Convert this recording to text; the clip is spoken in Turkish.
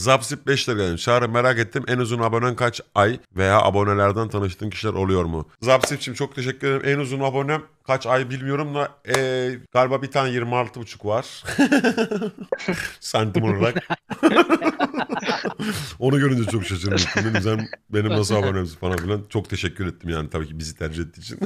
Zapsip 5 lira gelmiş. Çağrı merak ettim en uzun abonen kaç ay veya abonelerden tanıştığın kişiler oluyor mu? Zapsip'çim çok teşekkür ederim. En uzun abonem kaç ay bilmiyorum da ee, galiba bir tane 26,5 var. Santim olarak. Onu görünce çok şaşırdım. Benim, benim nasıl abonemsin falan filan. Çok teşekkür ettim yani tabii ki bizi tercih ettiği için.